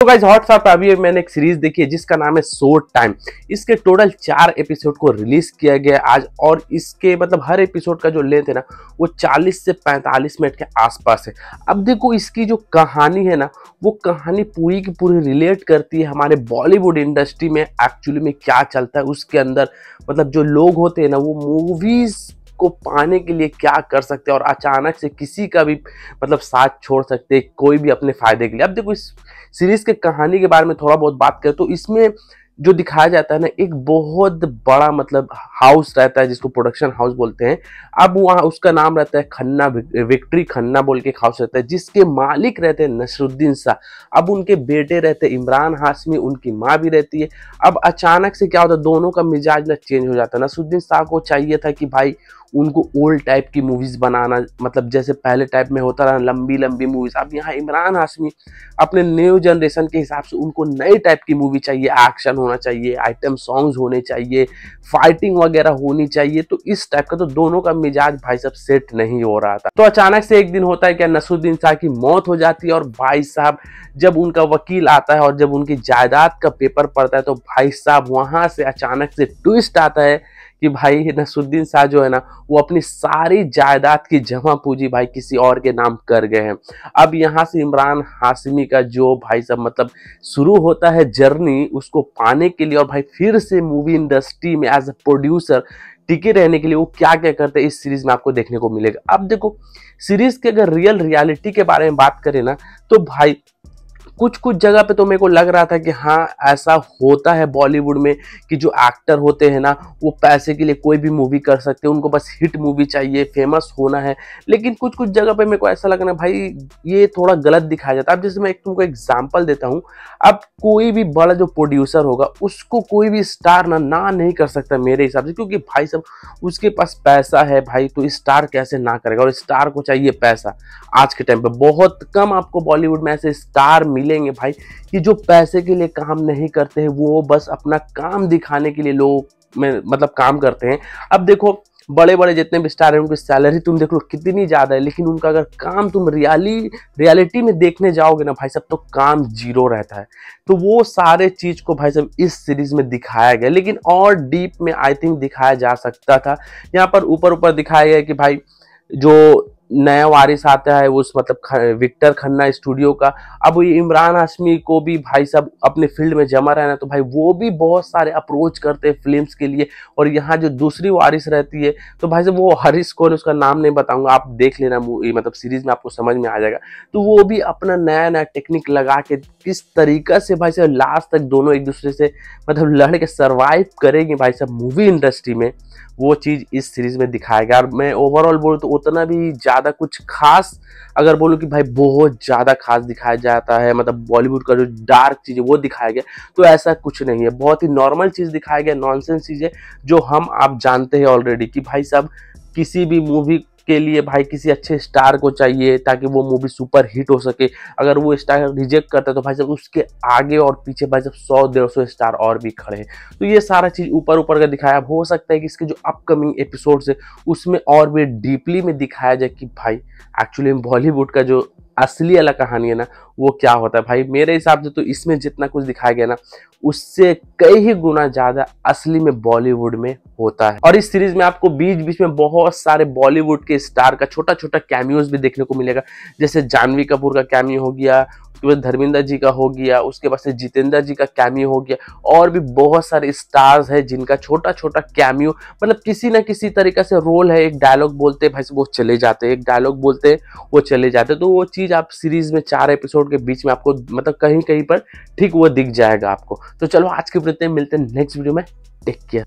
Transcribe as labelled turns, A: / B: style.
A: तो guys WhatsApp अभी मैंने एक सीरीज देखी है जिसका नाम है सो टाइम इसके टोटल चार एपिसोड को रिलीज किया गया आज और इसके मतलब हर एपिसोड का जो लेंथ है ना वो 40 से 45 मिनट के आसपास है अब देखो इसकी जो कहानी है ना वो कहानी पूरी की पूरी रिलेट करती है हमारे बॉलीवुड इंडस्ट्री में एक्चुअली में क्या चलता है उसके अंदर मतलब जो लोग होते हैं ना वो मूवीज उसको पाने के लिए क्या कर सकते हैं और अचानक से किसी का भी मतलब साथ छोड़ सकते हैं कोई भी अपने फायदे के लिए अब देखो इस सीरीज के कहानी के बारे में थोड़ा बहुत बात करें तो इसमें जो दिखाया जाता है ना एक बहुत बड़ा मतलब हाउस रहता है जिसको प्रोडक्शन हाउस बोलते हैं अब वहाँ उसका नाम रहता है खन्ना विक्ट्री खन्ना बोल के एक हाउस रहता है जिसके मालिक रहते हैं नसरुद्दीन शाह अब उनके बेटे रहते हैं इमरान हाशमी उनकी माँ भी रहती है अब अचानक से क्या होता है दोनों का मिजाज ना चेंज हो जाता है नसरुद्दीन शाह को चाहिए था कि भाई उनको ओल्ड टाइप की मूवीज़ बनाना मतलब जैसे पहले टाइप में होता रहा लंबी लंबी मूवीज़ अब यहाँ इमरान हाशमी अपने न्यू जनरेशन के हिसाब से उनको नए टाइप की मूवी चाहिए एक्शन होना चाहिए आइटम सॉन्ग्स होने चाहिए फाइटिंग वगैरह होनी चाहिए तो इस टाइप का तो दोनों का मिजाज भाई साहब सेट नहीं हो रहा था तो अचानक से एक दिन होता है क्या नसरुद्दीन शाह की मौत हो जाती है और भाई साहब जब उनका वकील आता है और जब उनकी जायदाद का पेपर पड़ता है तो भाई साहब वहाँ से अचानक से ट्विस्ट आता है कि भाई नसुद्दीन शाह जो है ना वो अपनी सारी जायदाद की जमा पूंजी भाई किसी और के नाम कर गए हैं अब यहाँ से इमरान हाशमी का जो भाई सब मतलब शुरू होता है जर्नी उसको पाने के लिए और भाई फिर से मूवी इंडस्ट्री में एज अ प्रोड्यूसर टिके रहने के लिए वो क्या क्या करते हैं इस सीरीज में आपको देखने को मिलेगा अब देखो सीरीज के अगर रियल रियलिटी के बारे में बात करें ना तो भाई कुछ कुछ जगह पे तो मेरे को लग रहा था कि हाँ ऐसा होता है बॉलीवुड में कि जो एक्टर होते हैं ना वो पैसे के लिए कोई भी मूवी कर सकते हैं उनको बस हिट मूवी चाहिए फेमस होना है लेकिन कुछ कुछ जगह पे मेरे को ऐसा लग रहा है भाई ये थोड़ा गलत दिखाया जाता है अब जैसे मैं एक तुमको एग्जाम्पल देता हूँ अब कोई भी बड़ा जो प्रोड्यूसर होगा उसको कोई भी स्टार ना ना नहीं कर सकता मेरे हिसाब से क्योंकि भाई सब उसके पास पैसा है भाई तो स्टार कैसे ना करेगा और स्टार को चाहिए पैसा आज के टाइम पर बहुत कम आपको बॉलीवुड में ऐसे स्टार मिले मिलेंगे भाई कि जो पैसे के लिए काम नहीं करते हैं वो बस अपना काम दिखाने के लिए लोग में मतलब काम करते हैं अब देखो बड़े बड़े जितने भी स्टार हैं उनकी सैलरी तुम देख लो कितनी ज़्यादा है लेकिन उनका अगर काम तुम रियली रियलिटी में देखने जाओगे ना भाई साहब तो काम जीरो रहता है तो वो सारे चीज़ को भाई साहब इस सीरीज़ में दिखाया गया लेकिन और डीप में आई थिंक दिखाया जा सकता था यहाँ पर ऊपर ऊपर दिखाया गया कि भाई जो नया वारिस आता है उस मतलब ख, विक्टर खन्ना स्टूडियो का अब ये इमरान हाशमी को भी भाई साहब अपने फील्ड में जमा रहना तो भाई वो भी बहुत सारे अप्रोच करते हैं फिल्म्स के लिए और यहाँ जो दूसरी वारिस रहती है तो भाई साहब वो हरीश कौन उसका नाम नहीं बताऊंगा आप देख लेना मूवी मतलब सीरीज में आपको समझ में आ जाएगा तो वो भी अपना नया नया टेक्निक लगा के किस तरीका से भाई साहब लास्ट तक दोनों एक दूसरे से मतलब लड़ के सर्वाइव करेंगे भाई साहब मूवी इंडस्ट्री में वो चीज़ इस सीरीज़ में दिखाया गया और मैं ओवरऑल बोलूँ तो उतना भी ज़्यादा कुछ खास अगर बोलूँ कि भाई बहुत ज़्यादा खास दिखाया जाता है मतलब बॉलीवुड का जो डार्क चीज़ है वो दिखाया गया तो ऐसा कुछ नहीं है बहुत ही नॉर्मल चीज़ दिखाया गया नॉनसेंस चीज़ है जो हम आप जानते हैं ऑलरेडी कि भाई साहब किसी भी मूवी उसके लिए भाई किसी अच्छे स्टार को चाहिए ताकि वो मूवी सुपर हिट हो सके अगर वो स्टार रिजेक्ट करता है तो भाई साहब उसके आगे और पीछे भाई साहब सौ डेढ़ सौ स्टार और भी खड़े हैं तो ये सारा चीज़ ऊपर ऊपर का दिखाया अब हो सकता है कि इसके जो अपकमिंग एपिसोड्स है उसमें और भी डीपली में दिखाया जाए कि भाई एक्चुअली बॉलीवुड का जो असली वाला कहानी है ना वो क्या होता है भाई मेरे हिसाब से तो इसमें जितना कुछ दिखाया गया ना उससे कई ही गुना ज्यादा असली में बॉलीवुड में होता है और इस सीरीज में आपको बीच बीच में बहुत सारे बॉलीवुड के स्टार का छोटा छोटा कैमियोज भी देखने को मिलेगा जैसे जानवी कपूर का कैमियो हो गया धर्मेंद्र जी का हो गया उसके बाद से जितेंद्र जी का कैमियो हो गया और भी बहुत सारे स्टार्स है जिनका छोटा छोटा कैमियो मतलब किसी ना किसी तरीके से रोल है एक डायलॉग बोलते भाई वो चले जाते एक डायलॉग बोलते वो चले जाते तो वो चीज़ आप सीरीज में चार एपिसोड के बीच में आपको मतलब कहीं कहीं पर ठीक वो दिख जाएगा आपको तो चलो आज के प्रति मिलते हैं नेक्स्ट वीडियो में टेक केयर